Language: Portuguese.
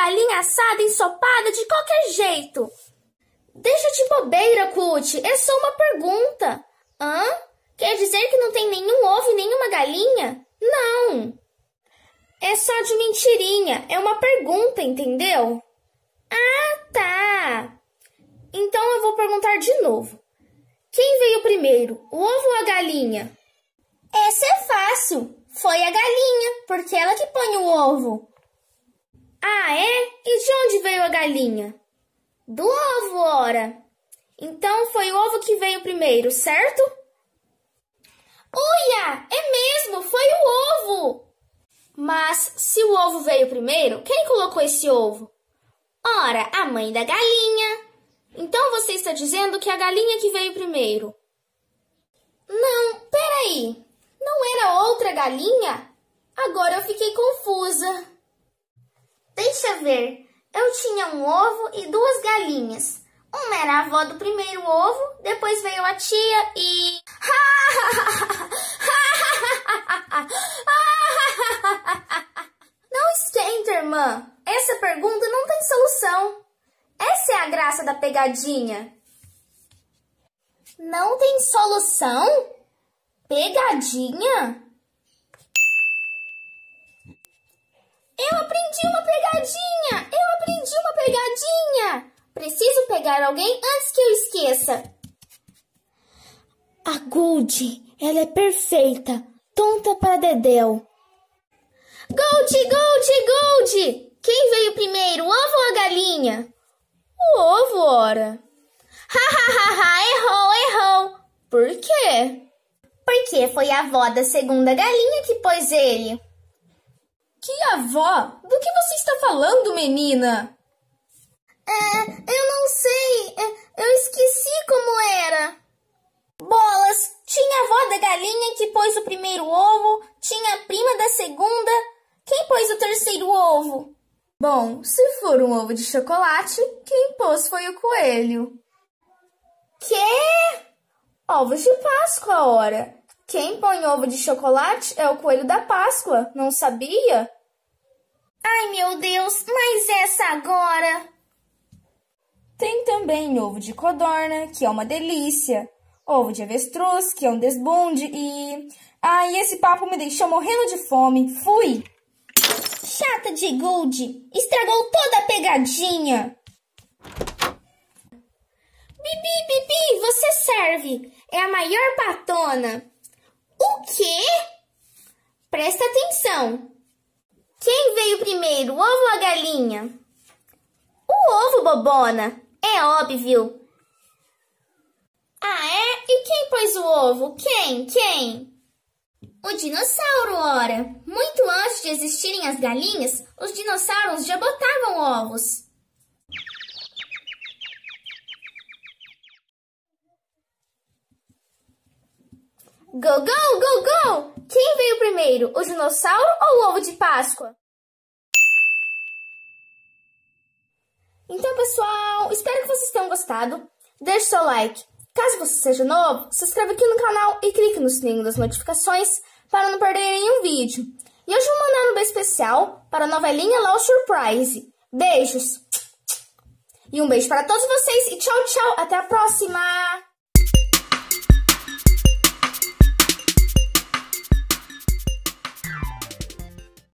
galinha assada, ensopada, de qualquer jeito. Deixa de bobeira, Cut. É só uma pergunta. Hã? Quer dizer que não tem nenhum ovo e nenhuma galinha? Não. É só de mentirinha. É uma pergunta, entendeu? Ah, tá. Então eu vou perguntar de novo. Quem veio primeiro, o ovo ou a galinha? Essa é fácil. Foi a galinha, porque ela que põe o ovo. Ah, e de onde veio a galinha? Do ovo, ora. Então foi o ovo que veio primeiro, certo? Uia! É mesmo! Foi o ovo! Mas se o ovo veio primeiro, quem colocou esse ovo? Ora, a mãe da galinha! Então você está dizendo que a galinha que veio primeiro? Não, peraí! Não era outra galinha? Agora eu fiquei confusa. Deixa ver. Eu tinha um ovo e duas galinhas. Uma era a avó do primeiro ovo, depois veio a tia e. Não esquenta, irmã. Essa pergunta não tem solução. Essa é a graça da pegadinha. Não tem solução? Pegadinha? Eu aprendi uma pegadinha! Eu aprendi uma pegadinha! Preciso pegar alguém antes que eu esqueça. A Gold, ela é perfeita, tonta para Dedéu. Gold, Gold, Gold! Quem veio primeiro, o ovo ou a galinha? O ovo, ora. Ha, ha, ha, ha, errou, errou. Por quê? Porque foi a avó da segunda galinha que pôs ele. Que avó? Do que você está falando, menina? É, eu não sei. É, eu esqueci como era. Bolas! Tinha a avó da galinha que pôs o primeiro ovo, tinha a prima da segunda. Quem pôs o terceiro ovo? Bom, se for um ovo de chocolate, quem pôs foi o coelho. Quê? Ovos de Páscoa, ora! Quem põe ovo de chocolate é o coelho da Páscoa, não sabia? Ai meu Deus, mas essa agora! Tem também ovo de codorna, que é uma delícia, ovo de avestruz, que é um desbunde e. Ai, esse papo me deixou morrendo de fome. Fui! Chata de Gold! Estragou toda a pegadinha! Bibi, Bibi, você serve! É a maior patona! O quê? Presta atenção. Quem veio primeiro, o ovo ou a galinha? O ovo, bobona. É óbvio. Ah, é? E quem pôs o ovo? Quem? Quem? O dinossauro, ora! Muito antes de existirem as galinhas, os dinossauros já botavam ovos. Go, go, go, go! Quem veio primeiro, o dinossauro ou o ovo de Páscoa? Então, pessoal, espero que vocês tenham gostado. Deixe seu like. Caso você seja novo, se inscreva aqui no canal e clique no sininho das notificações para não perder nenhum vídeo. E hoje vou mandar um beijo especial para a novelinha Law Surprise. Beijos! E um beijo para todos vocês e tchau, tchau! Até a próxima!